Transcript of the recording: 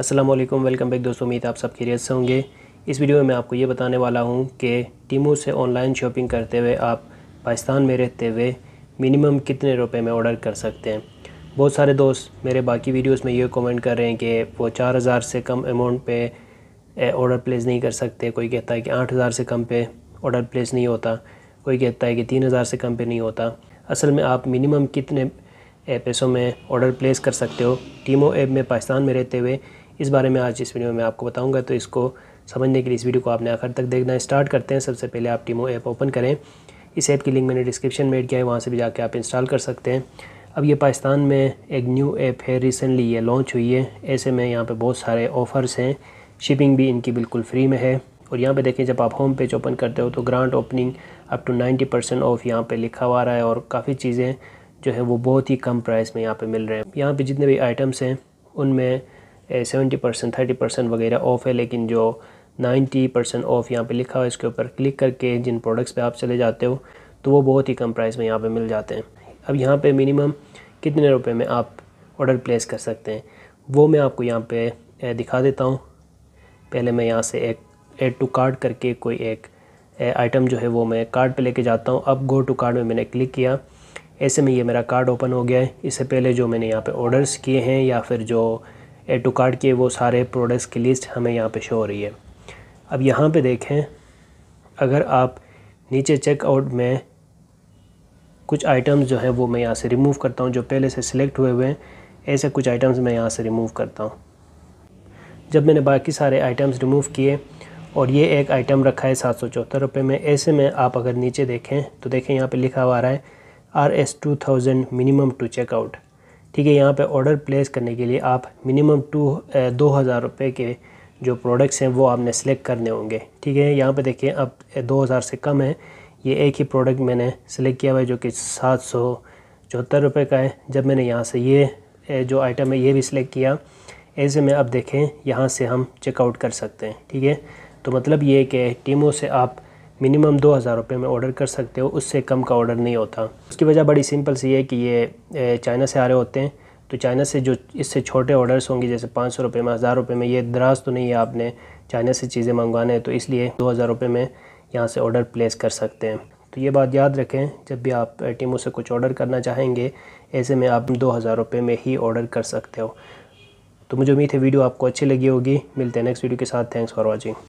Aslam welcome back दोस्तों उम्मीद आप सब खेरियत से होंगे इस वीडियो में मैं आपको ये बताने वाला हूँ कि टीमों से ऑनलाइन शॉपिंग करते हुए आप पाकिस्तान में रहते हुए मिनिमम कितने रुपए में ऑर्डर कर सकते हैं बहुत सारे दोस्त मेरे बाकी वीडियोस में ये कमेंट कर रहे हैं कि वो चार हज़ार से कम अमाउंट पे ऑर्डर प्लेस नहीं कर सकते कोई कहता है कि आठ हज़ार से कम पे ऑर्डर प्लेस नहीं होता कोई कहता है कि तीन हज़ार से कम पर नहीं होता असल में आप मिनिमम कितने पैसों में ऑर्डर प्लेस कर सकते हो टीमो ऐप में पाकिस्तान में रहते हुए इस बारे में आज इस वीडियो में आपको बताऊँगा तो इसको समझने के लिए इस वीडियो को आपने आखिर तक देखना स्टार्ट करते हैं सबसे पहले आप टीमो ऐप ओपन करें इस ऐप की लिंक मैंने डिस्क्रिप्शन में एड किया है वहाँ से भी जाके आप इंस्टॉल कर सकते हैं अब ये पाकिस्तान में एक न्यू ऐप है रिसेंटली ये लॉन्च हुई है ऐसे में यहाँ पे बहुत सारे ऑफ़र्स हैं शिपिंग भी इनकी बिल्कुल फ्री में है और यहाँ पे देखें जब आप होम पेज ओपन करते हो तो grand opening up to 90 percent off यहाँ पे लिखा हुआ रहा है और काफ़ी चीज़ें जो है वो बहुत ही कम प्राइस में यहाँ पर मिल रहे हैं यहाँ पर जितने भी आइटम्स हैं उनमें सेवेंटी परसेंट थर्टी परसेंट वगैरह ऑफ़ है लेकिन जो नाइन्टी परसेंट ऑफ़ यहाँ पे लिखा हुआ है इसके ऊपर क्लिक करके जिन प्रोडक्ट्स पे आप चले जाते हो तो वो बहुत ही कम प्राइस में यहाँ पे मिल जाते हैं अब यहाँ पे मिनिमम कितने रुपए में आप ऑर्डर प्लेस कर सकते हैं वो मैं आपको यहाँ पे दिखा देता हूँ पहले मैं यहाँ से एक एड टू कार्ड करके कोई एक आइटम जो है वो मैं कार्ड पर लेके जाता हूँ अब गो टू कार्ड में मैंने क्लिक किया ऐसे में ये मेरा कार्ड ओपन हो गया है इससे पहले जो मैंने यहाँ पे ऑर्डर्स किए हैं या फिर जो ए टू कार्ड के वो सारे प्रोडक्ट्स की लिस्ट हमें यहाँ पे शो हो रही है अब यहाँ पे देखें अगर आप नीचे चेकआउट में कुछ आइटम्स जो हैं वो मैं यहाँ से रिमूव करता हूँ जो पहले से सिलेक्ट हुए हुए हैं ऐसे कुछ आइटम्स मैं यहाँ से रिमूव करता हूँ जब मैंने बाकी सारे आइटम्स रिमूव किए और ये एक आइटम रखा है सात सौ चौहत्तर रुपये में ऐसे में आप अगर नीचे देखें तो देखें यहाँ पे लिखा हुआ आ रहा है R S two thousand minimum to checkout ठीक है यहाँ पे ऑर्डर प्लेस करने के लिए आप मिनिमम टू eh, दो हज़ार रुपये के जो प्रोडक्ट्स हैं वो आपने सेलेक्ट करने होंगे ठीक है यहाँ पे देखिए अब eh, दो हज़ार से कम है ये एक ही प्रोडक्ट मैंने सेलेक्ट किया हुआ है जो कि सात सौ चौहत्तर रुपये का है जब मैंने यहाँ से ये eh, जो आइटम है ये भी सिलेक्ट किया ऐसे में अब देखें यहाँ से हम चेकआउट कर सकते हैं ठीक है तो मतलब ये कि टीमों से आप मिनिमम दो हज़ार रुपये में ऑर्डर कर सकते हो उससे कम का ऑर्डर नहीं होता उसकी वजह बड़ी सिंपल सी है कि ये चाइना से आ रहे होते हैं तो चाइना से जो इससे छोटे ऑर्डर्स होंगे जैसे पाँच सौ रुपये में हज़ार रुपये में ये दराज तो नहीं है आपने चाइना से चीज़ें मंगवाने हैं तो इसलिए दो हज़ार रुपये में यहाँ से ऑर्डर प्लेस कर सकते हैं तो ये बात याद रखें जब भी आप टीमों से कुछ ऑर्डर करना चाहेंगे ऐसे में आप दो हज़ार रुपये में ही ऑर्डर कर सकते हो तो मुझे उम्मीद है वीडियो आपको अच्छी लगी होगी मिलते हैं नेक्स्ट वीडियो के साथ थैंक्स फॉर वॉचिंग